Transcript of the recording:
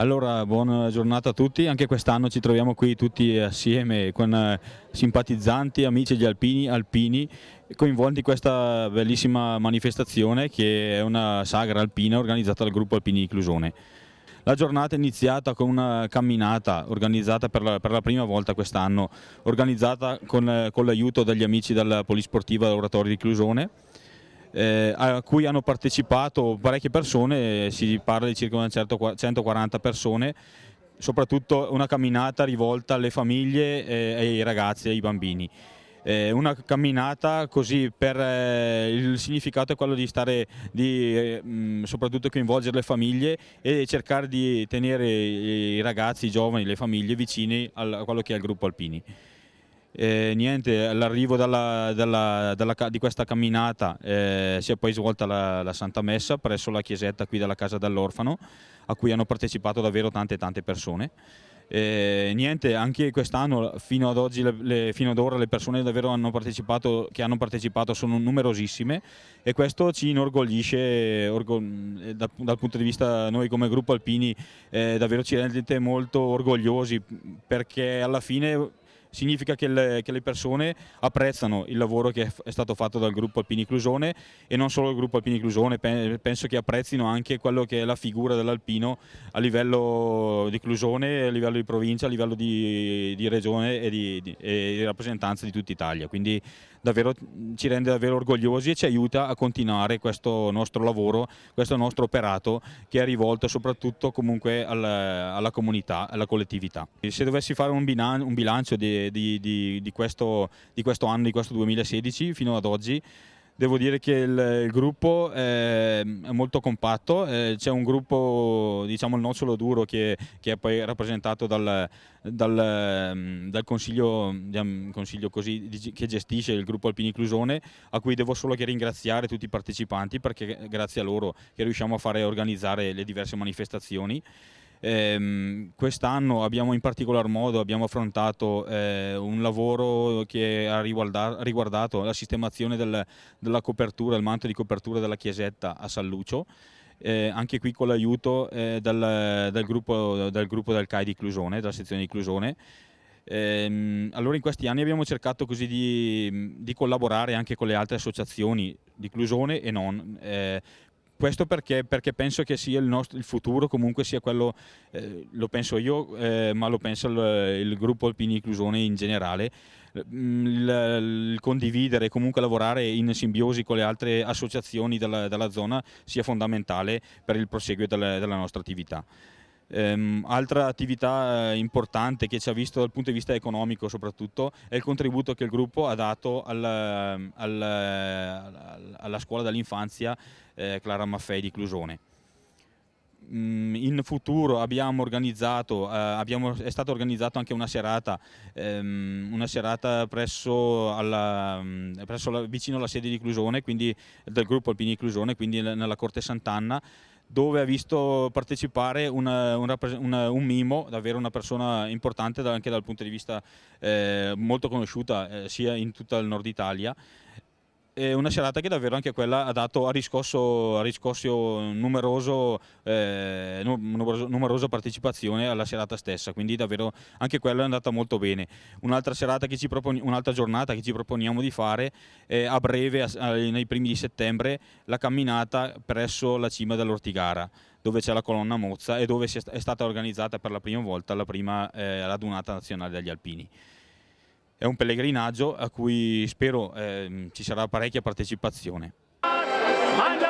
Allora, buona giornata a tutti, anche quest'anno ci troviamo qui tutti assieme con eh, simpatizzanti, amici di alpini, alpini, coinvolti in questa bellissima manifestazione che è una sagra alpina organizzata dal gruppo Alpini di Clusone. La giornata è iniziata con una camminata organizzata per la, per la prima volta quest'anno, organizzata con, eh, con l'aiuto degli amici della Polisportiva dell'Oratorio di Clusone eh, a cui hanno partecipato parecchie persone, si parla di circa una certa 140 persone, soprattutto una camminata rivolta alle famiglie eh, ai ragazzi e ai bambini. Eh, una camminata così per eh, il significato è quello di stare di mh, eh, mm, soprattutto coinvolgere le famiglie e cercare di tenere i ragazzi, i giovani, le famiglie vicini a quello che è il gruppo Alpini. Eh, niente, all'arrivo di questa camminata eh, si è poi svolta la, la, Santa Messa presso la chiesetta qui della Casa dell'Orfano a cui hanno partecipato davvero tante tante persone. Eh, niente, anche quest'anno fino ad oggi, le, le, fino ad ora le persone davvero hanno che hanno partecipato sono numerosissime e questo ci inorgoglisce orgo, eh, dal, dal, punto di vista noi come gruppo Alpini eh, davvero ci rendete molto orgogliosi perché alla fine significa che le, che le persone apprezzano il lavoro che è stato fatto dal gruppo Alpini Clusone e non solo il gruppo Alpini Clusone, penso che apprezzino anche quello che è la figura dell'alpino a livello di Clusone, a livello di provincia, a livello di, di regione e di, di, di rappresentanza di tutta Italia. Quindi davvero, ci rende davvero orgogliosi e ci aiuta a continuare questo nostro lavoro, questo nostro operato che è rivolto soprattutto comunque alla, alla comunità, alla collettività. se dovessi fare un, bilan un bilancio di, di, di, questo, di questo anno, di questo 2016 fino ad oggi, devo dire che il, il gruppo è, è, molto compatto, eh, c'è un gruppo, diciamo il nocciolo duro che, che è poi rappresentato dal, dal, ehm, dal consiglio, diciamo, consiglio così, che gestisce il gruppo Alpini Clusone a cui devo solo che ringraziare tutti i partecipanti perché grazie a loro che riusciamo a fare organizzare le diverse manifestazioni. Ehm, quest'anno abbiamo in particolar modo abbiamo affrontato eh, un lavoro che ha riguardato la sistemazione del, della copertura, il manto di copertura della chiesetta a San Lucio. Eh, anche qui con l'aiuto eh, del, del, gruppo, del gruppo del CAI di Clusone, della sezione di Clusone. Ehm, allora in questi anni abbiamo cercato così di, di, collaborare anche con le altre associazioni di Clusone e non eh, questo perché, perché penso che sia il, nostro, il, futuro comunque sia quello, eh, lo penso io, eh, ma lo pensa il, il, gruppo Alpini Inclusione in generale, mm, il, il condividere e comunque lavorare in simbiosi con le altre associazioni della, della zona sia fondamentale per il proseguo della, della nostra attività. Ehm, altra attività eh, importante che ci ha visto dal punto di vista economico soprattutto è il contributo che il gruppo ha dato alla, ehm, alla, eh, alla scuola dell'infanzia eh, Clara Maffei di Clusone mm, in futuro abbiamo organizzato, eh, abbiamo, è stata organizzata anche una serata, ehm, una serata presso alla, mm, presso la, vicino alla sede di Clusone, quindi del gruppo Alpini di Clusone, quindi nella Corte Sant'Anna, dove ha visto partecipare una, una, una, un mimo, davvero una persona importante anche dal punto di vista eh, molto conosciuta eh, sia in tutto il nord Italia eh, una serata che davvero anche quella ha, dato, ha riscosso, ha riscosso numeroso, eh, numeroso, numerosa partecipazione alla serata stessa, quindi davvero anche quella è andata molto bene. Un'altra, proponi, un'altra giornata che ci proponiamo di fare eh, a breve, a, eh, nei primi di settembre, la camminata presso la cima dell'Ortigara dove c'è la colonna Mozza e dove è stata organizzata per la prima volta la prima eh, radunata nazionale degli alpini è un pellegrinaggio a cui spero eh, ci sarà parecchia partecipazione. Mangia!